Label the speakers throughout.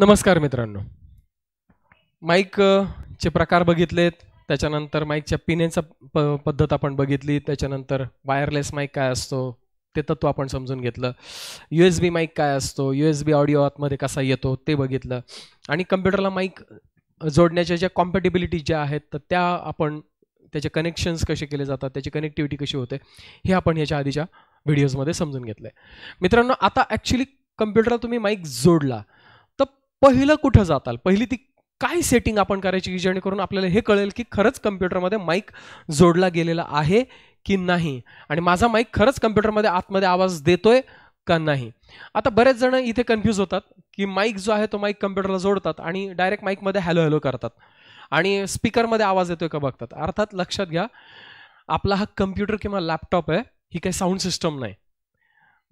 Speaker 1: नमस्कार मित्रांनो माईकचे प्रकार बघितलेत त्याच्यानंतर माईकच्या पिनेचा प पद्धत आपण बघितली त्याच्यानंतर वायरलेस माईक काय असतो ते तत्व आपण समजून घेतलं यू एस बी माईक काय असतो यू एस बी ऑडिओ आतमध्ये कसा येतो ते बघितलं आणि कम्प्युटरला माईक जोडण्याच्या ज्या कॉम्पॅटेबिलिटी ज्या आहेत तर त्या आपण त्याचे कनेक्शन्स कसे केले जातात त्याची कनेक्टिव्हिटी कशी होते हे आपण ह्याच्या आधीच्या व्हिडिओजमध्ये समजून घेतलं आहे मित्रांनो आता ॲक्च्युली कम्प्युटरला तुम्ही माईक जोडला पहिलं कुठं जाताल पहिली ती काय सेटिंग आपण करायची की जेणेकरून आपल्याला हे कळेल की खरंच कम्प्युटरमध्ये माईक जोडला गेलेला आहे की नाही आणि माझा माईक खरंच कम्प्युटरमध्ये आतमध्ये आवाज देतोय का नाही आता बरेच जण इथे कन्फ्यूज होतात की माईक जो आहे तो माईक कम्प्युटरला जोडतात आणि डायरेक्ट माईकमध्ये हॅलो हॅलो करतात आणि स्पीकरमध्ये आवाज येतोय का बघतात अर्थात लक्षात घ्या आपला हा कम्प्युटर किंवा लॅपटॉप आहे ही काही साऊंड सिस्टम नाही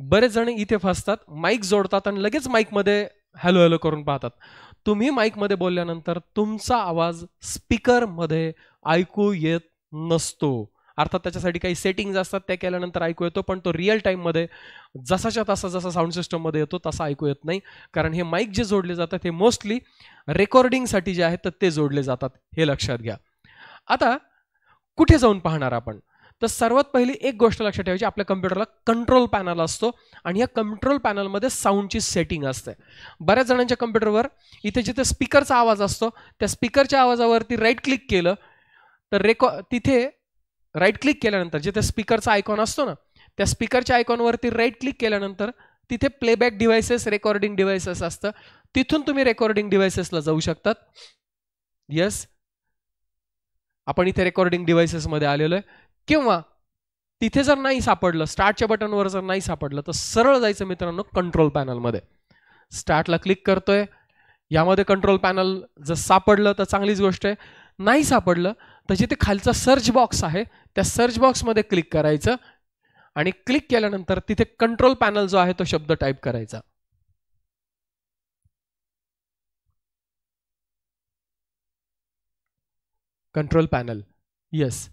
Speaker 1: बरेच जण इथे फसतात माईक जोडतात आणि लगेच माईकमध्ये हॅलो हॅलो करून पाहतात तुम्ही माईकमध्ये बोलल्यानंतर तुमचा आवाज स्पीकरमध्ये ऐकू येत नसतो अर्थात त्याच्यासाठी काही सेटिंग्ज असतात त्या केल्यानंतर ऐकू येतो पण तो रिअल टाईममध्ये जसाच्या तसा जसा साऊंड सिस्टममध्ये येतो तसा ऐकू येत नाही कारण हे माईक जे जोडले जातात हे मोस्टली रेकॉर्डिंगसाठी जे आहेत तर ते जोडले जातात हे लक्षात घ्या आता कुठे जाऊन पाहणार आपण तर सर्वात पहिली एक गोष्ट लक्षात ठेवायची आपल्या कम्प्युटरला कंट्रोल पॅनल असतो आणि या कंट्रोल पॅनलमध्ये साऊंडची सेटिंग असते बऱ्याच जणांच्या कम्प्युटरवर इथे जिथे स्पीकरचा आवाज असतो त्या स्पीकरच्या आवाजावरती राईट क्लिक केलं तर रेकॉ तिथे राईट क्लिक केल्यानंतर जिथे स्पीकरचा आयकॉन असतो ना त्या स्पीकरच्या आयकॉनवरती राईट क्लिक केल्यानंतर तिथे प्लेबॅक डिव्हायसेस रेकॉर्डिंग डिव्हायसेस असतं तिथून तुम्ही रेकॉर्डिंग डिव्हायसेसला जाऊ शकतात येस आपण इथे रेकॉर्डिंग डिव्हायसेसमध्ये आलेलो आहे किंवा तिथे जर नाही सापडलं स्टार्टच्या बटनवर जर नाही सापडलं तर सरळ जायचं मित्रांनो कंट्रोल पॅनलमध्ये स्टार्टला क्लिक करतोय यामध्ये कंट्रोल पॅनल जर सापडलं तर चांगलीच गोष्ट आहे नाही सापडलं तर जिथे खालचा सर्च बॉक्स आहे त्या सर्च बॉक्समध्ये क्लिक करायचं आणि क्लिक केल्यानंतर तिथे कंट्रोल पॅनल जो आहे तो शब्द टाईप करायचा कंट्रोल पॅनल येस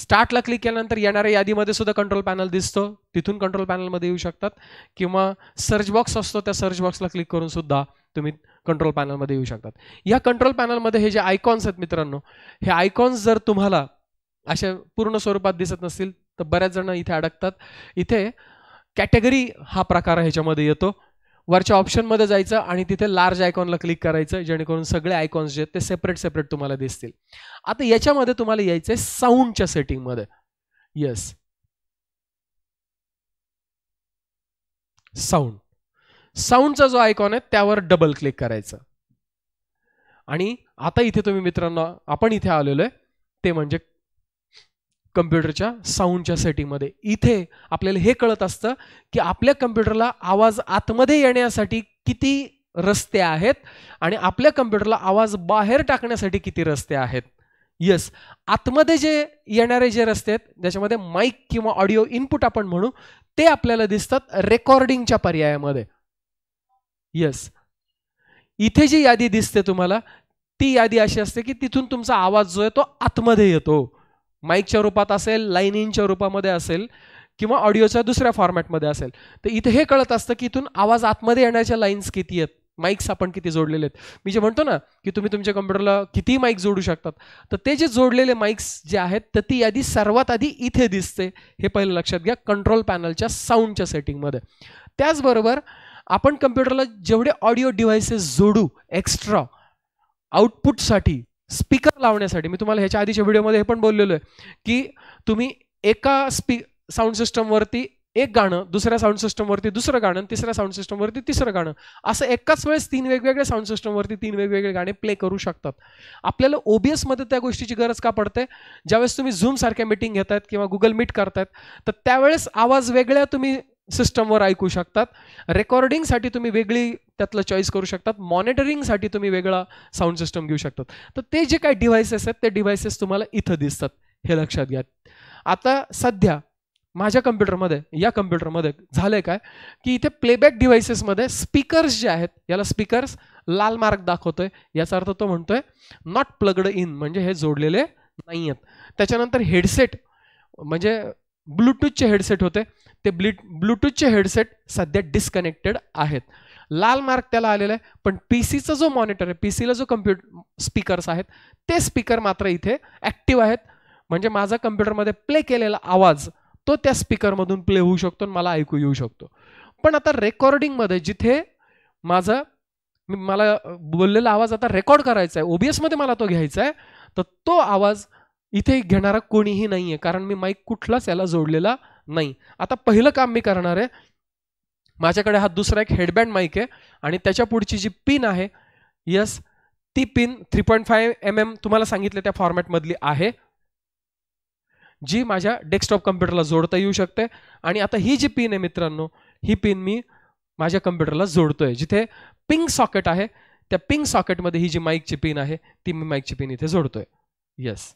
Speaker 1: स्टार्टला क्लिक केल्यानंतर येणाऱ्या यादीमध्ये सुद्धा कंट्रोल पॅनल दिसतो तिथून कंट्रोल पॅनलमध्ये येऊ शकतात किंवा सर्च बॉक्स असतो त्या सर्च बॉक्सला क्लिक करून सुद्धा तुम्ही कंट्रोल पॅनलमध्ये येऊ शकतात या कंट्रोल पॅनलमध्ये हे जे आयकॉन्स आहेत मित्रांनो हे आयकॉन्स जर तुम्हाला अशा पूर्ण स्वरूपात दिसत नसतील तर बऱ्याच जण इथे अडकतात इथे कॅटेगरी हा प्रकार ह्याच्यामध्ये येतो वरच्या ऑप्शनमध्ये जायचं आणि तिथे लार्ज आयकॉनला क्लिक करायचं जेणेकरून सगळे आयकॉन्स जे आहेत ते सेपरेट सेपरेट तुम्हाला दिसतील आता याच्यामध्ये तुम्हाला यायचं आहे साऊंडच्या सेटिंगमध्ये येस साऊंड साऊंडचा जो आयकॉन आहे त्यावर डबल क्लिक करायचं आणि आता इथे तुम्ही मित्रांनो आपण इथे आलेलो आहे ते म्हणजे कम्प्युटरच्या साऊंडच्या सेटिंगमध्ये इथे आपल्याला हे कळत असतं की आपल्या कम्प्युटरला आवाज आतमध्ये येण्यासाठी किती रस्ते आहेत आणि आपल्या कम्प्युटरला आवाज बाहेर टाकण्यासाठी किती रस्ते आहेत येस आतमध्ये जे येणारे जे रस्ते आहेत ज्याच्यामध्ये माईक किंवा ऑडिओ इनपुट आपण म्हणू ते आपल्याला दिसतात रेकॉर्डिंगच्या पर्यायामध्ये येस इथे जी यादी दिसते तुम्हाला ती यादी अशी असते की तिथून तुमचा आवाज जो आहे तो आतमध्ये येतो माईकच्या रूपात असेल लाईन इनच्या रूपामध्ये असेल किंवा ऑडिओच्या दुसऱ्या फॉर्मॅटमध्ये असेल तर इथे हे कळत असतं की इथून आवाज आतमध्ये येण्याच्या लाईन्स किती आहेत माईक्स आपण किती जोडलेले आहेत मी जे म्हणतो ना की तुम्ही तुमच्या कम्प्युटरला किती माईक जोडू शकतात तर ते जे जोडलेले माईक्स जे आहेत तर ती यादी सर्वात आधी इथे दिसते हे पहिलं लक्षात घ्या कंट्रोल पॅनलच्या साऊंडच्या सेटिंगमध्ये त्याचबरोबर आपण कम्प्युटरला जेवढे ऑडिओ डिव्हायसेस जोडू एक्स्ट्रा आउटपुटसाठी स्पीकर लावण्यासाठी मी तुम्हाला ह्याच्या आधीच्या व्हिडिओमध्ये हे पण बोललेलो आहे की तुम्ही एका स्पी साऊंड सिस्टमवरती एक गाणं दुसऱ्या साऊंड सिस्टमवरती दुसरं गाणं तिसऱ्या साऊंड सिस्टमवरती तिसरं गाणं असं एकाच वेळेस तीन वेगवेगळ्या साऊंड सिस्टमवरती तीन वेगवेगळे गाणे प्ले करू शकतात आपल्याला ओबीएसमध्ये त्या गोष्टीची गरज का पडते ज्यावेळेस तुम्ही झूमसारख्या मीटिंग घेतात किंवा गुगल मीट करतात तर त्यावेळेस आवाज वेगळ्या तुम्ही सिस्टमवर ऐकू शकतात रेकॉर्डिंगसाठी तुम्ही वेगळी त्यातलं चॉईस करू शकतात मॉनिटरिंगसाठी तुम्ही वेगळा साऊंड सिस्टम घेऊ शकतात तर ते जे काही डिव्हायसेस आहेत ते डिव्हायसेस तुम्हाला इथं दिसतात हे लक्षात घ्या आता सध्या माझ्या कम्प्युटरमध्ये या कम्प्युटरमध्ये झालं आहे काय की इथे प्लेबॅक डिव्हायसेसमध्ये स्पीकर्स जे आहेत याला स्पीकर्स लाल मार्क दाखवतोय याचा अर्थ तो म्हणतोय नॉट प्लगड इन म्हणजे हे जोडलेले नाही आहेत त्याच्यानंतर हेडसेट म्हणजे ब्लूटूथचे हेडसेट होते ते ब्लिट ब्लूटूथचे हेडसेट सध्या डिस्कनेक्टेड आहेत लाल मार्क त्याला आलेला आहे पण पी सीचा जो मॉनिटर आहे पी सीला जो कम्प्युटर स्पीकर्स आहेत ते स्पीकर मात्र इथे ॲक्टिव्ह आहेत म्हणजे माझा कम्प्युटरमध्ये प्ले केलेला आवाज तो त्या स्पीकरमधून प्ले होऊ शकतो आणि मला ऐकू येऊ शकतो पण आता रेकॉर्डिंगमध्ये जिथे माझा मला बोललेला आवाज आता रेकॉर्ड करायचा आहे ओबीएसमध्ये मला तो घ्यायचा आहे तर तो आवाज इथे घेणारा कोणीही नाही आहे कारण मी माईक कुठलाच याला जोडलेला नाही आता पहिलं काम मी करणार आहे माझ्याकडे हा दुसरा एक हेडबँड माईक आहे आणि त्याच्या पुढची जी पिन आहे यस ती pin three point five M M तुम्हाला सांगितलं त्या फॉर्मॅटमधली आहे जी माझ्या डेस्कटॉप कम्प्युटरला जोडता येऊ शकते आणि आता ही जी पिन आहे मित्रांनो ही पिन मी माझ्या कम्प्युटरला जोडतोय जिथे पिंक सॉकेट आहे त्या पिंक सॉकेटमध्ये ही जी माईकची पिन आहे ती मी माईकची पिन इथे जोडतोय येस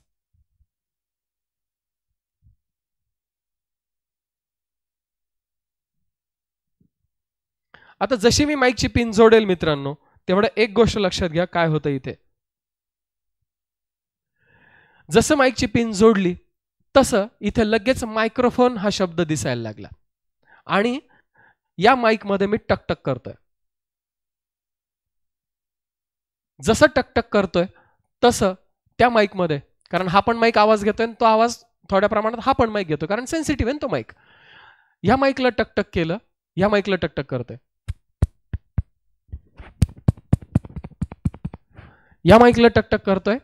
Speaker 1: आता जशी मी माईकची पिन जोडेल मित्रांनो तेवढं एक गोष्ट लक्षात घ्या काय होतं इथे जसं माईकची पिन जोडली तसं इथे लगेच मायक्रोफोन हा शब्द दिसायला लागला आणि या मध्ये मी टकटक करतोय जसं टकटक करतोय तसं त्या माईकमध्ये कारण हा पण माईक आवाज घेतोय तो आवाज थोड्या प्रमाणात हा पण माईक घेतो कारण सेन्सिटिव्ह आहे तो माईक ह्या माईकला टकटक केलं या माईकला टकटक करतोय या माईकला टकटक करतोय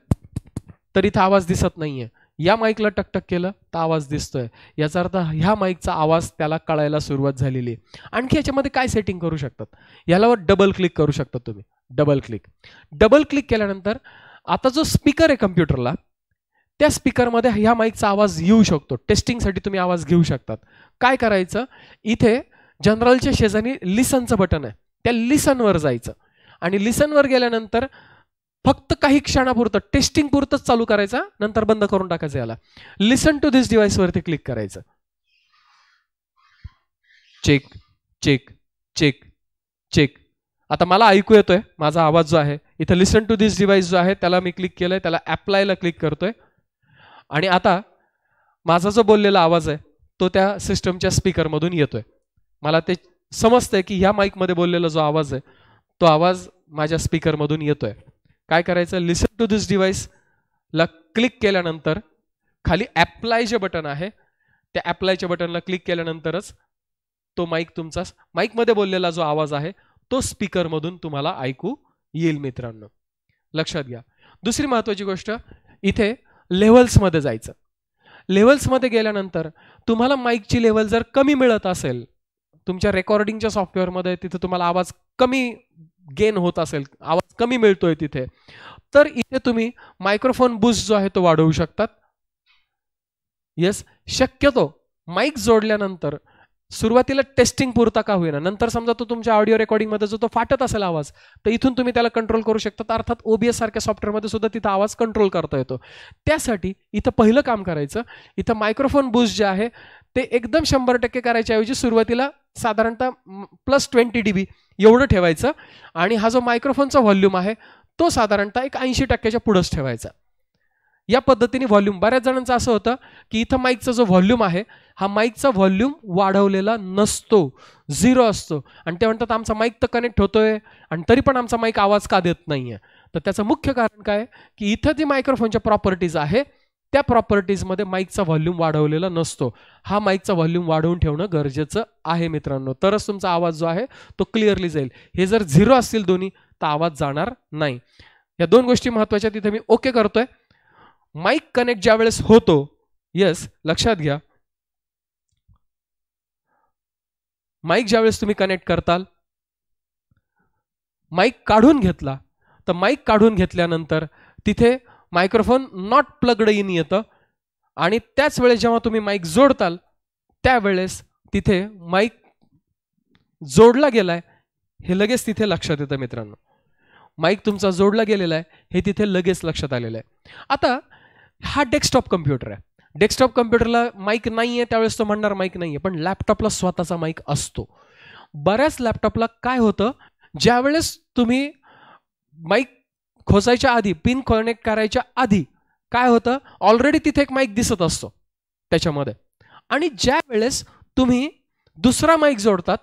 Speaker 1: तर इथं आवाज दिसत नाहीये या माईकला टकटक केलं तर आवाज दिसतोय याचा अर्थ ह्या माईकचा आवाज त्याला कळायला सुरुवात झालेली आहे आणखी याच्यामध्ये काय सेटिंग करू शकतात याला डबल क्लिक करू शकता तुम्ही डबल क्लिक डबल क्लिक केल्यानंतर आता जो स्पीकर आहे कम्प्युटरला त्या स्पीकरमध्ये ह्या माईकचा आवाज येऊ शकतो टेस्टिंगसाठी तुम्ही आवाज घेऊ शकतात काय करायचं इथे जनरलच्या शेजारी लिसनचं बटन आहे त्या लिसनवर जायचं आणि लिसनवर गेल्यानंतर फक्त काही क्षणापुरतं टेस्टिंग पुरतंच चालू करायचा नंतर बंद करून टाकायचं याला लिसन टू दिस डिव्हाइस वरती क्लिक करायचं चेक चेक चेक चेक आता मला ऐकू येतोय माझा आवाज जो आहे इथं लिसन टू दिस डिव्हाइस जो आहे त्याला मी क्लिक केलंय त्याला ॲप्लायला क्लिक करतोय आणि आता माझा जो बोललेला आवाज आहे तो त्या सिस्टमच्या स्पीकरमधून येतोय मला ते समजतंय की ह्या माईकमध्ये बोललेला जो आवाज आहे तो आवाज माझ्या स्पीकरमधून येतोय काय करायचं लिसन टू दिस ला क्लिक केल्यानंतर खाली ॲप्लाय जे बटन आहे त्या ॲप्लायच्या बटनला क्लिक केल्यानंतरच तो माईक तुमचा माईकमध्ये बोललेला जो आवाज आहे तो स्पीकरमधून तुम्हाला ऐकू येईल मित्रांनो लक्षात घ्या दुसरी महत्त्वाची गोष्ट इथे लेवल्समध्ये जायचं लेवल्समध्ये गेल्यानंतर तुम्हाला माईकची लेवल जर कमी मिळत असेल तुमच्या रेकॉर्डिंगच्या सॉफ्टवेअरमध्ये तिथं तुम्हाला आवाज कमी गेन होत असेल आवाज कमी मिळतोय तिथे तर इथे तुम्ही मायक्रोफोन बुस्ट जो आहे तो वाढवू शकतात येस शक्यतो माईक जोडल्यानंतर सुरुवातीला टेस्टिंग पुरता का होईना नंतर समजा तो तुमच्या ऑडिओ रेकॉर्डिंगमध्ये जो तो फाटत असेल आवाज तर इथून तुम्ही त्याला कंट्रोल करू शकता अर्थात ओबीएस सारख्या सॉफ्टवेअरमध्ये सुद्धा तिथे आवाज कंट्रोल करता येतो त्यासाठी इथं पहिलं काम करायचं इथं मायक्रोफोन बूस्ट जे आहे ते एकदम शंभर टक्के करायच्याऐवजी सुरुवातीला साधारणतः प्लस ट्वेंटी डी बी एवढं ठेवायचं आणि हा जो मायक्रोफोनचा व्हॉल्यूम आहे तो साधारणतः एक ऐंशी टक्क्याच्या पुढंच ठेवायचा या पद्धतीने व्हॉल्यूम बऱ्याच जणांचं असं होतं की इथं माईकचा जो व्हॉल्यूम आहे हा माईकचा व्हॉल्यूम वाढवलेला नसतो झिरो असतो आणि ते म्हणतात आमचा माईक तर कनेक्ट होतोय आणि तरी पण आमचा माईक आवाज का देत नाही आहे तर त्याचं मुख्य कारण काय की इथं जी मायक्रोफोनच्या प्रॉपर्टीज आहे त्या प्रॉपर्टीजमध्ये माईकचा व्हॉल्यूम वाढवलेला नसतो हा माईकचा व्हॉल्यूम वाढवून ठेवणं गरजेचं आहे मित्रांनो तरच तुमचा आवाज जो आहे तो क्लिअरली जाईल हे जर झिरो असतील दोन्ही तर आवाज जाणार नाही या दोन गोष्टी महत्त्वाच्या तिथे मी ओके करतोय माईक कनेक्ट ज्या वेळेस होतो येस लक्षात घ्या माईक ज्यावेळेस तुम्ही कनेक्ट करताल माईक काढून घेतला तर माईक काढून घेतल्यानंतर तिथे मायक्रोफोन नॉट प्लगड इन येतं आणि त्याच वेळेस जेव्हा तुम्ही माईक जोडताल त्यावेळेस तिथे माईक जोडला गेला आहे हे लगेच तिथे लक्षात येतं मित्रांनो माईक तुमचा जोडला गेलेला आहे हे तिथे लगेच लक्षात आलेलं आहे आता हा डेस्कटॉप कम्प्युटर आहे डेस्कटॉप कम्प्युटरला माईक नाही आहे त्यावेळेस तो म्हणणार माईक नाही आहे पण लॅपटॉपला स्वतःचा माईक असतो बऱ्याच लॅपटॉपला काय होतं ज्यावेळेस तुम्ही माईक खोसायच्या आधी पिन कनेक्ट करायच्या आधी काय होतं ऑलरेडी तिथे एक माईक दिसत असतो त्याच्यामध्ये आणि ज्या वेळेस तुम्ही दुसरा माईक जोडतात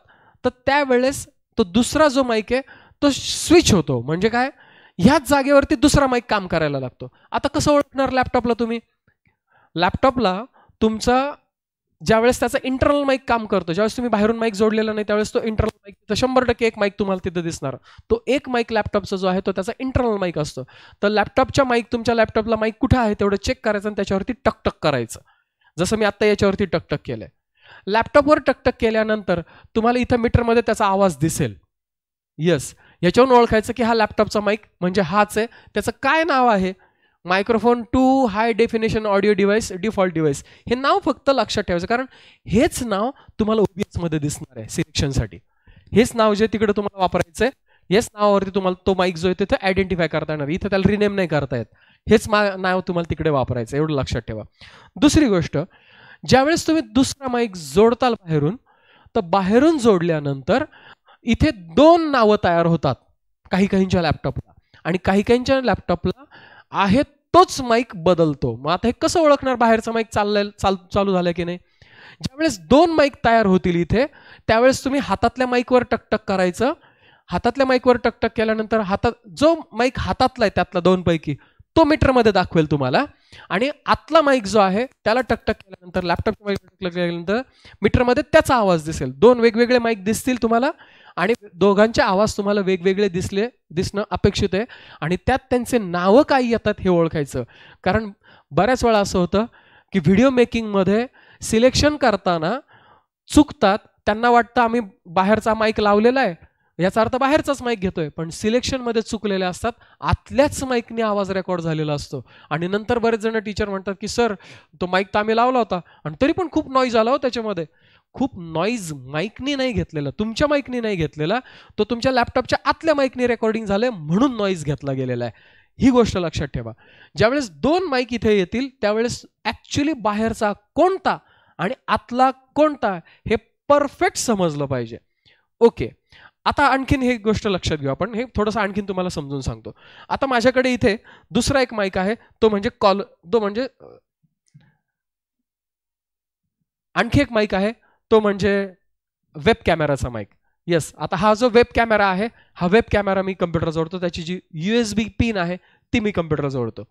Speaker 1: तर त्यावेळेस तो दुसरा जो माईक आहे तो स्विच होतो म्हणजे काय ह्याच जागेवरती दुसरा माईक काम करायला लागतो आता कसं ओळखणार लॅपटॉपला तुम्ही लॅपटॉपला तुमचा ज्यावेळेस त्याचा इंटरनल माईक काम करतो ज्यावेळेस तुम्ही बाहेरून माईक जोडलेला नाही त्यावेळेस तो इंटरनल तर शंभर टक्के एक माईक तुम्हाला तिथं दिसणार तो एक माईक लॅपटॉपचा जो आहे तो त्याचा इंटरनल माईक असतो तर लॅपटॉपच्या माईक तुमच्या लॅपटॉपला माईक कुठं आहे तेवढं चेक करायचं आणि त्याच्यावरती टकटक करायचं जसं मी आत्ता याच्यावरती टकटक केलं आहे लॅपटॉपवर टकटक केल्यानंतर तुम्हाला इथं मीटरमध्ये त्याचा आवाज दिसेल येस याच्यावरून ओळखायचं की हा लॅपटॉपचा माईक म्हणजे हाच आहे त्याचं काय नाव आहे microphone two high definition audio device default device हे नाव फक्त लक्षात ठेवायचं कारण हेच नाव तुम्हाला ओबीएसमध्ये दिसणार आहे सिलेक्शनसाठी हेच नाव जे तिकडे तुम्हाला वापरायचंय आहे हेच नावावरती तुम्हाला तो माईक जो आहे तिथे आयडेंटिफाय करता येणार इथं त्याला रिनेम नाही करता येत हेच मा नाव तुम्हाला तिकडे वापरायचं एवढं लक्षात ठेवा दुसरी गोष्ट ज्यावेळेस तुम्ही दुसरा माईक जोडताल बाहेरून तर बाहेरून जोडल्यानंतर इथे दोन नावं तयार होतात काही काहींच्या लॅपटॉपला आणि काही काहींच्या लॅपटॉपला आहे तोच माईक बदलतो मग आता हे कसं ओळखणार बाहेरचा माईक चाललंय चाल चालू झालं की नाही ज्यावेळेस दोन माईक तयार होतील इथे त्यावेळेस तुम्ही हातातल्या माईकवर टकटक करायचं हातातल्या माईकवर टकटक केल्यानंतर हातात जो माईक हातातला आहे त्यातला पैकी तो मीटरमध्ये दाखवेल तुम्हाला आणि आतला माईक जो आहे त्याला टकटक केल्यानंतर लॅपटॉप माईक टकटक केल्यानंतर मीटरमध्ये त्याचा आवाज दिसेल दोन वेगवेगळे माईक दिसतील तुम्हाला आणि दोघांचे आवाज तुम्हाला वेगवेगळे दिसले दिसणं अपेक्षित आहे आणि त्यात त्यांचे नावं काय येतात हे ओळखायचं कारण बऱ्याच वेळा असं होतं की व्हिडिओ मेकिंगमध्ये सिलेक्शन करताना चुकतात त्यांना वाटतं आम्ही बाहेरचा माईक लावलेला आहे याचा अर्थ बाहेरचाच माईक घेतोय पण सिलेक्शनमध्ये चुकलेले असतात आतल्याच माईकने आवाज रेकॉर्ड झालेला असतो आणि नंतर बरेच जण टीचर म्हणतात की सर तो माईक तर आम्ही लावला होता आणि तरी पण खूप नॉईज आला हो त्याच्यामध्ये खूप नॉईज माईकनी नाही घेतलेला तुमच्या माईकनी नाही घेतलेला तो तुमच्या लॅपटॉपच्या आतल्या माईकने रेकॉर्डिंग झालं म्हणून नॉईज घेतला गेलेला आहे ही गोष्ट लक्षात ठेवा ज्यावेळेस दोन माईक इथे येतील त्यावेळेस ॲक्च्युली बाहेरचा कोणता आणि आतला कोणता हे परफेक्ट समजलं पाहिजे ओके आता आणखीन हे गोष्ट लक्षात घेऊ आपण हे थोडंसं आणखीन तुम्हाला समजून सांगतो आता माझ्याकडे इथे दुसरा एक माईक आहे तो म्हणजे कॉल तो म्हणजे आणखी एक माईक आहे तो म्हणजे वेब कॅमेराचा माईक येस आता हा जो वेब कॅमेरा आहे हा वेब कॅमेरा मी कम्प्युटर जोडतो त्याची जी यू एस बी पिन आहे ती मी कम्प्युटर जोडतो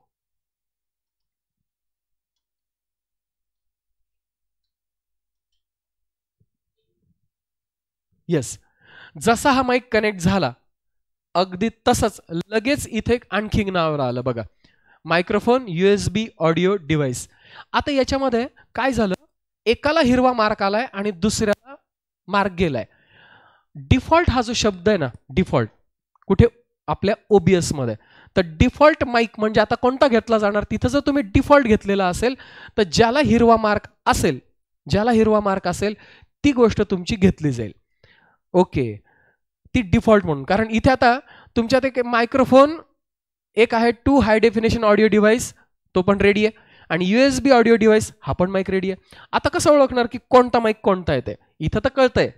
Speaker 1: येस जसा हा माईक कनेक्ट झाला अगदी तसंच लगेच इथे एक आणखी नाव आलं बघा microphone U S B audio device आता याच्यामध्ये काय झालं एकाला हिरवा मार्क आलाय आणि दुसऱ्याला मार्क गेलाय डिफॉल्ट हा जो शब्द आहे ना डिफॉल्ट कुठे आपल्या ओबीएसमध्ये तर डिफॉल्ट माईक म्हणजे आता कोणता घेतला जाणार तिथं जर तुम्ही डिफॉल्ट घेतलेला असेल तर ज्याला हिरवा मार्क असेल ज्याला हिरवा मार्क असेल ती गोष्ट तुमची घेतली जाईल ओके ती डिफॉल्ट म्हणून कारण इथे आता तुमच्यात एक मायक्रोफोन एक आहे two high definition audio device तो पण रेडी आहे आणि U S B audio device हा पण माईक रेडी आहे आता कसं ओळखणार की कोणता माईक कोणता येते इथं तर कळतंय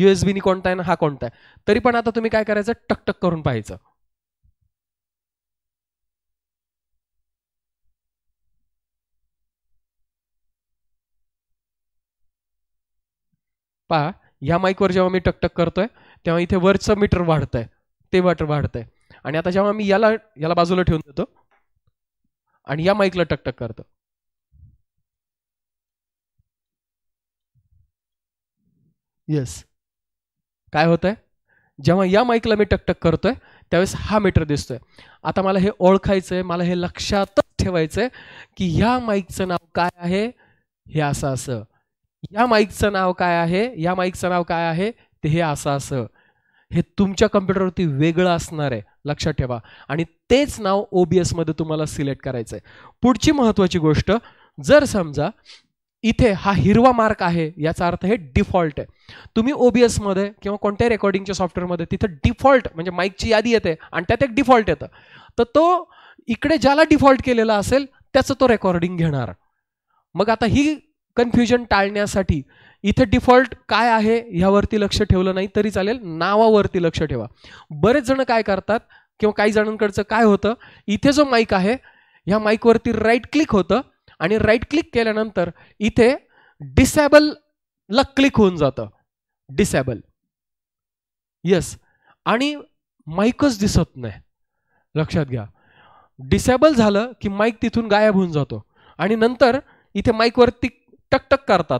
Speaker 1: यू एस बीनी कोणता आहे ना हा कोणता आहे तरी पण आता तुम्ही काय करायचं टकटक करून पाहायचं पहा ह्या माईकवर जेव्हा मी टकटक करतोय तेव्हा इथे वरचं मीटर वाढतंय ते वाटर वाढतंय आणि आता जेव्हा मी याला याला बाजूला ठेवून देतो आणि या माईकला टकटक करतो येस काय होत आहे जेव्हा या माईकला मी टकटक करतोय त्यावेळेस हा मीटर दिसतोय आता मला हे ओळखायचंय मला हे लक्षातच ठेवायचंय की ह्या माईकचं नाव काय आहे हे असं असं या माईकचं नाव काय आहे या माईकचं नाव काय आहे ते हे असं असं हे तुमच्या कम्प्युटरवरती वेगळं असणार आहे लक्षात ठेवा आणि तेच नाव ओ बी एसमध्ये तुम्हाला सिलेक्ट करायचं आहे पुढची महत्त्वाची गोष्ट जर समजा इथे हा हिरवा मार्क आहे याचा अर्थ हे डिफॉल्ट आहे तुम्ही ओ बी एसमध्ये किंवा कोणत्याही रेकॉर्डिंगच्या सॉफ्टवेअरमध्ये तिथं डिफॉल्ट म्हणजे माईकची यादी येते आणि त्यात एक डिफॉल्ट येतं तर तो इकडे ज्याला डिफॉल्ट केलेला असेल त्याचं तो रेकॉर्डिंग घेणार मग आता ही कन्फ्युजन टाळण्यासाठी इथे डिफॉल्ट काय आहे ह्यावरती लक्ष ठेवलं नाही तरी चालेल नावावरती लक्ष ठेवा बरेच जण काय करतात किंवा काही जणांकडचं काय होतं इथे जो माईक आहे ह्या माईकवरती राईट क्लिक होतं आणि राईट क्लिक केल्यानंतर इथे ला क्लिक होऊन जातं डिसॅबल येस आणि माईकच दिसत नाही लक्षात घ्या डिसेबल झालं की माईक तिथून गायब होऊन जातो आणि नंतर इथे माईकवरती टकटक करतात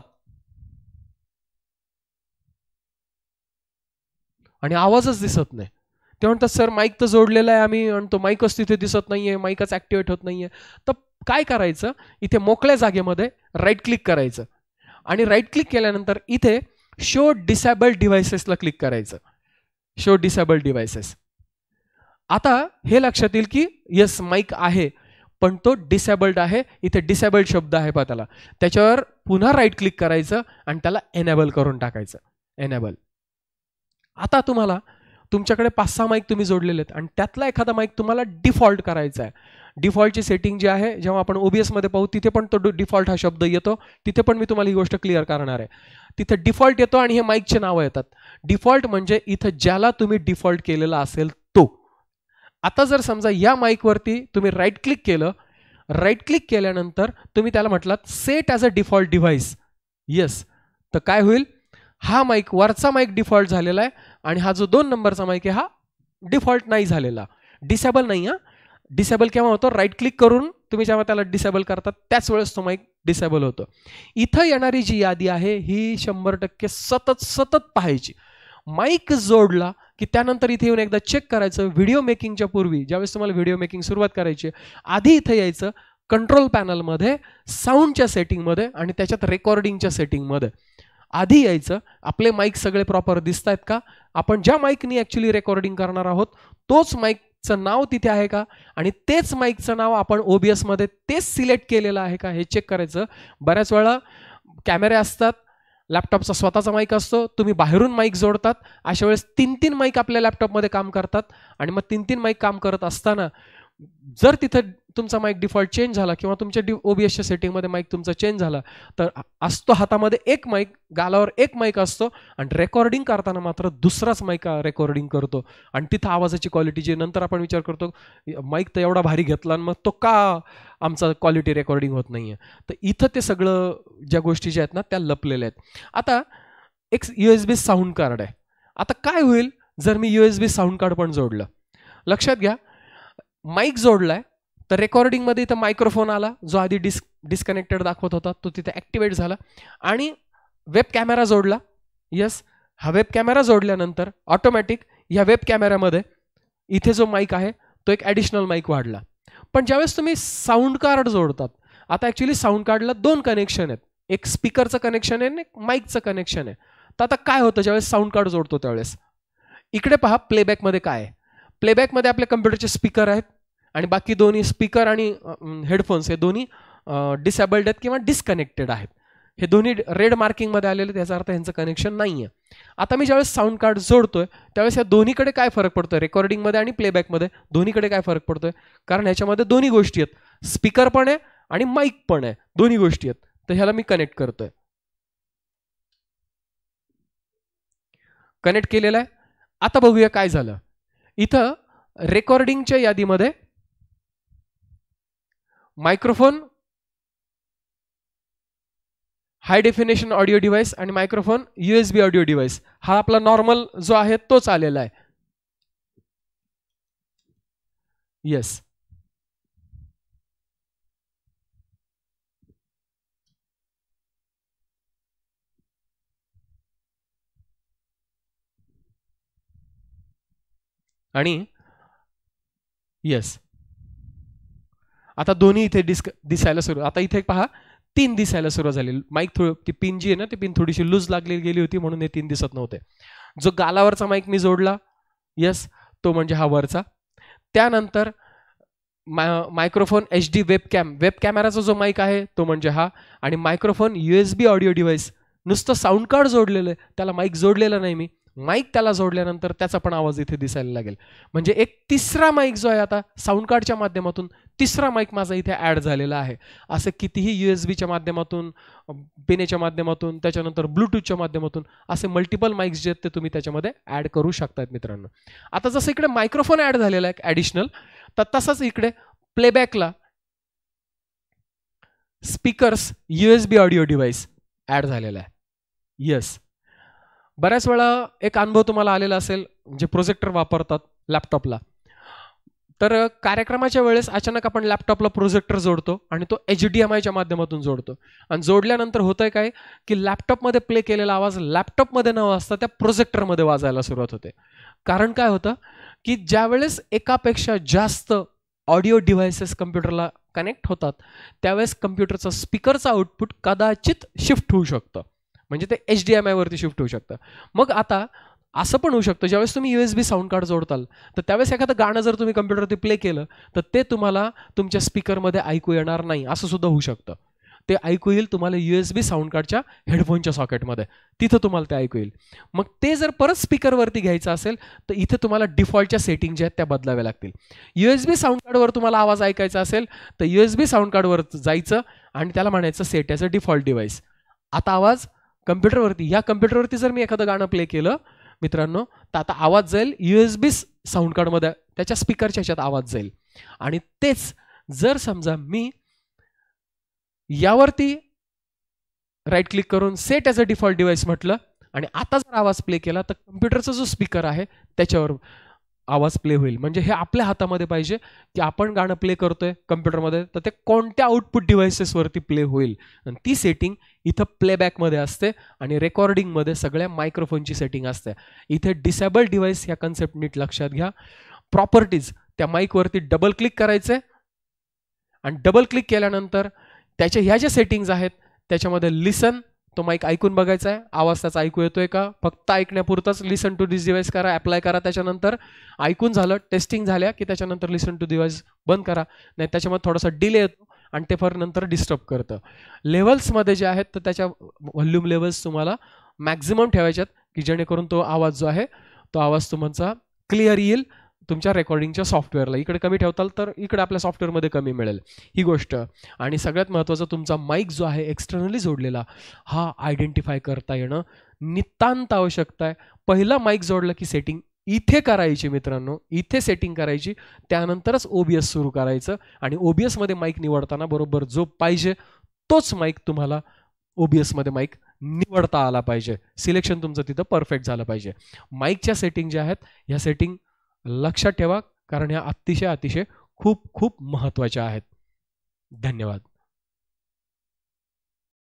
Speaker 1: आणि आवाजच दिसत नाही ते म्हणतात सर माईक तर जोडलेला आहे आम्ही तो माईकच तिथे दिसत नाहीये माईकच ऍक्टिव्हेट होत नाहीये तर काय करायचं इथे मोकळ्या जागेमध्ये राईट क्लिक करायचं आणि राईट क्लिक केल्यानंतर इथे शो डिसेबल डिव्हायसेसला क्लिक करायचं शो डिसेबल डिव्हायसेस आता हे लक्षात येईल की यस माईक आहे पण तो डिसेबल्ड आहे इथे डिसेबल्ड शब्द आहे पहा त्याला त्याच्यावर पुन्हा राईट क्लिक करायचं आणि त्याला एनेबल करून टाकायचं एनेबल आता तुम्हाला तुमच्याकडे पाच सहा माईक तुम्ही जोडलेले आहेत आणि त्यातला एखादा माईक तुम्हाला डिफॉल्ट करायचा आहे डिफॉल्टची सेटिंग जी आहे जेव्हा आपण मध्ये पाहू तिथे पण तो डिफॉल्ट हा शब्द येतो तिथे पण मी तुम्हाला ही गोष्ट क्लिअर करणार आहे तिथे डिफॉल्ट येतो आणि हे माईकचे नावं येतात डिफॉल्ट म्हणजे इथं ज्याला तुम्ही डिफॉल्ट केलेला असेल आता जर समजा या माईकवरती तुम्ही राईट क्लिक केलं राईट क्लिक केल्यानंतर तुम्ही त्याला म्हटलात set as a default device yes तर काय होईल हा माईक वरचा माईक डिफॉल्ट झालेला आहे आणि हा जो दोन नंबरचा माईक आहे हा डिफॉल्ट नाही झालेला डिसेबल नाही आहे डिसेबल केव्हा होतो राईट क्लिक करून तुम्ही जेव्हा त्याला डिसेबल करतात त्याच वेळेस तो माईक डिसेबल होतो इथं येणारी जी यादी आहे ही शंभर टक्के सतत सतत पाहायची माईक जोडला की त्यानंतर इथे येऊन एकदा चेक करायचं व्हिडिओ मेकिंगच्या पूर्वी ज्यावेळेस तुम्हाला व्हिडिओ मेकिंग सुरुवात करायची आधी इथे यायचं कंट्रोल पॅनलमध्ये साऊंडच्या सेटिंगमध्ये आणि त्याच्यात रेकॉर्डिंगच्या सेटिंगमध्ये आधी यायचं आपले माईक सगळे प्रॉपर दिसत आहेत का आपण ज्या माईकनी ॲक्च्युली रेकॉर्डिंग करणार आहोत तोच माईकचं नाव तिथे आहे का आणि तेच माईकचं नाव आपण ओ बी एसमध्ये तेच सिलेक्ट केलेलं आहे का हे चेक करायचं बऱ्याच वेळा कॅमेरे असतात लॅपटॉपचा स्वतःचा माईक असतो तुम्ही बाहेरून माईक जोडतात अशा वेळेस तीन तीन माईक आपल्या लॅपटॉपमध्ये काम करतात आणि मग तीन तीन माईक काम करत असताना जर तिथं तुमचा माईक डिफॉल्ट चेंज झाला किंवा तुमच्या डी ओबीएसच्या सेटिंगमध्ये माईक तुमचा चेंज झाला तर असतो हातामध्ये एक माईक गालावर एक माईक असतो आणि रेकॉर्डिंग करताना मात्र दुसराच माईक रेकॉर्डिंग करतो आणि तिथं आवाजाची क्वालिटी जी नंतर आपण विचार करतो माईक तर एवढा भारी घेतला आणि मग तो का आमचा क्वालिटी रेकॉर्डिंग होत नाही आहे तर इथं ते सगळं ज्या गोष्टी ज्या आहेत ना त्या लपलेल्या आहेत आता एक U S B sound card आहे आता काय होईल जर मी U S B sound card पण जोडलं लक्षात घ्या माईक जोडला आहे तर रेकॉर्डिंगमध्ये इथं मायक्रोफोन आला जो आधी डिस डिस्कनेक्टेड दाखवत होता तो तिथे ॲक्टिवेट झाला आणि वेब कॅमेरा जोडला यस हा वेब कॅमेरा जोडल्यानंतर ऑटोमॅटिक ह्या वेब कॅमेऱ्यामध्ये इथे जो माईक आहे तो एक ॲडिशनल माईक वाढला पण ज्यावेळेस तुम्ही साऊंड कार्ड जोडतात आता ॲक्च्युली साऊंड कार्डला दोन कनेक्शन आहेत एक स्पीकरचं कनेक्शन आहे आणि एक माईकचं कनेक्शन आहे तर आता काय होतं ज्यावेळेस साऊंड कार्ड जोडतो त्यावेळेस इकडे पहा प्लेबॅकमध्ये काय आहे प्लेबॅकमध्ये आपल्या कम्प्युटरचे स्पीकर आहेत आणि बाकी दोन्ही स्पीकर आणि हेडफोन्स हे दोन्ही डिसेबल्ड आहेत किंवा डिस्कनेक्टेड आहेत हे दोन्ही रेड मार्किंगमध्ये आलेले त्याचा अर्थ यांचं कनेक्शन नाही आहे आता मी ज्यावेळेस साऊंड कार्ड जोडतोय त्यावेळेस या दोन्हीकडे काय फरक पडतो आहे रेकॉर्डिंगमध्ये आणि प्लेबॅकमध्ये दोन्हीकडे काय फरक आहे कारण ह्याच्यामध्ये दोन्ही गोष्टी आहेत स्पीकर पण आहे आणि माईक पण आहे दोन्ही गोष्टी आहेत तर ह्याला मी कनेक्ट करतो आहे कनेक्ट केलेलं आहे आता बघूया काय झालं इथं रेकॉर्डिंगच्या यादीमध्ये microphone high definition audio device आणि microphone U S B audio device हा आपला नॉर्मल जो आहे तोच आलेला आहे येस आणि येस आता दोन्ही इथे डिस्क दिसायला सुरू आता इथे पहा तीन दिसायला सुरुवात झाली माईक थोडं ती पिन जी आहे ना ती पिन थोडीशी लूज लागली गेली होती म्हणून हे तीन दिसत नव्हते जो गालावरचा माईक मी जोडला यस तो म्हणजे हा वरचा त्यानंतर मा microphone H D web cam web कॅमेराचा जो माईक आहे तो म्हणजे हा आणि microphone U S B audio device नुसतं साऊंड कार्ड जोडलेलं आहे त्याला माईक जोडलेलं नाही मी माईक त्याला जोडल्यानंतर त्याचा पण आवाज इथे दिसायला लागेल म्हणजे एक तिसरा माईक जो आहे आता साऊंड कार्डच्या माध्यमातून तिसरा माईक माझा इथे ॲड झालेला आहे असं कितीही यू एस बीच्या माध्यमातून पेनेच्या माध्यमातून त्याच्यानंतर ब्लूटूथच्या माध्यमातून असे मल्टिपल माईक्स जे आहेत ते तुम्ही त्याच्यामध्ये ॲड करू शकतात मित्रांनो आता जसं इकडे मायक्रोफोन ॲड झालेला आहे ॲडिशनल तर तसंच इकडे प्लेबॅकला speakers U S B audio device add झालेला आहे येस बऱ्याच वेळा एक अनुभव तुम्हाला आलेला असेल जे प्रोजेक्टर वापरतात लॅपटॉपला तर कार्यक्रमाच्या वेळेस अचानक आपण लॅपटॉपला प्रोजेक्टर जोडतो आणि तो एच डी एम आयच्या माध्यमातून जोडतो आणि जोडल्यानंतर आहे काय की लॅपटॉपमध्ये प्ले केलेला आवाज लॅपटॉपमध्ये न वाजता त्या प्रोजेक्टरमध्ये वाजायला सुरुवात होते कारण काय होतं की ज्यावेळेस एकापेक्षा जास्त ऑडिओ डिव्हायसेस कम्प्युटरला कनेक्ट होतात त्यावेळेस कम्प्युटरचा स्पीकरचा आउटपुट कदाचित शिफ्ट होऊ शकतं म्हणजे ते एच डी एम आयवरती शिफ्ट होऊ शकतं मग आता असं पण होऊ शकतं ज्यावेळेस तुम्ही यू बी साऊंड कार्ड जोडताल तर त्यावेळेस एखादं गाणं जर तुम्ही कम्प्युटरवरती प्ले केलं तर ते तुम्हाला तुमच्या स्पीकरमध्ये ऐकू येणार नाही असं सुद्धा होऊ शकतं ते ऐकू येईल तुम्हाला यू एस बी साऊंड कार्डच्या हेडफोनच्या सॉकेटमध्ये तिथं तुम्हाला ते ऐकू येईल मग ते जर परत स्पीकरवरती घ्यायचं असेल तर इथं तुम्हाला डिफॉल्टच्या सेटिंग ज्या आहेत त्या बदलाव्या लागतील यू एस बी साऊंड कार्डवर तुम्हाला आवाज ऐकायचा असेल तर यू एस बी साऊंड कार्डवर जायचं आणि त्याला म्हणायचं सेट याचं डिफॉल्ट डिव्हाइस आता आवाज कम्प्युटरवरती या कम्प्युटरवरती जर मी एखादं गाणं प्ले केलं मित्रांनो तर आता आवाज जाईल यू एस बी साऊंड कार्डमध्ये त्याच्या स्पीकरच्या ह्याच्यात आवाज जाईल आणि तेच जर समजा मी यावरती राईट क्लिक करून set as a default device म्हटलं आणि आता जर आवाज प्ले केला तर कम्प्युटरचा जो स्पीकर आहे त्याच्यावर आवाज प्ले होईल म्हणजे हे आपल्या हातामध्ये पाहिजे की आपण गाणं प्ले करतोय कम्प्युटरमध्ये तर ते कोणत्या आउटपुट डिव्हायसेसवरती प्ले होईल आणि ती सेटिंग इथं प्लेबॅकमध्ये असते आणि रेकॉर्डिंगमध्ये सगळ्या मायक्रोफोनची सेटिंग असते इथे डिसेबल डिव्हाइस ह्या कन्सेप्ट नीट लक्षात घ्या प्रॉपर्टीज त्या माईकवरती डबल क्लिक करायचे आणि डबल क्लिक केल्यानंतर त्याच्या ह्या ज्या सेटिंग्ज आहेत त्याच्यामध्ये लिसन तो माईक ऐकून बघायचा आहे आवाज त्याचा ऐकू येतोय का फक्त ऐकण्यापुरतंच लिसन टू दिस डिव्हाइस करा अप्लाय करा त्याच्यानंतर ऐकून झालं टेस्टिंग झाल्या की त्याच्यानंतर लिसन टू डिव्हाइस बंद करा नाही त्याच्यामध्ये थोडासा डिले येतो आणि ते फार नंतर डिस्टर्ब करतं लेवल्समध्ये जे आहेत तर त्याच्या व्हॉल्यूम लेवल्स तुम्हाला मॅक्झिमम ठेवायच्यात की जेणेकरून तो आवाज जो आहे तो आवाज तुमचा क्लिअर येईल तुमच्या रेकॉर्डिंगच्या सॉफ्टवेअरला इकडे कमी ठेवताल तर इकडे आपल्या सॉफ्टवेअरमध्ये कमी मिळेल ही गोष्ट आणि सगळ्यात महत्त्वाचा तुमचा माईक जो आहे एक्सटर्नली जोडलेला हा आयडेंटिफाय करता येणं नितांत आवश्यकता आहे पहिला माईक जोडलं की सेटिंग इथे करायची मित्रांनो इथे सेटिंग करायची त्यानंतरच ओबीएस सुरू करायचं आणि ओबीएसमध्ये माईक निवडताना बरोबर जो पाहिजे तोच माईक तुम्हाला ओबीएसमध्ये माईक निवडता आला पाहिजे सिलेक्शन तुमचं तिथं परफेक्ट झालं पाहिजे माईकच्या सेटिंग ज्या आहेत ह्या सेटिंग लक्षात ठेवा कारण ह्या अतिशय अतिशय खूप खूप महत्त्वाच्या आहेत धन्यवाद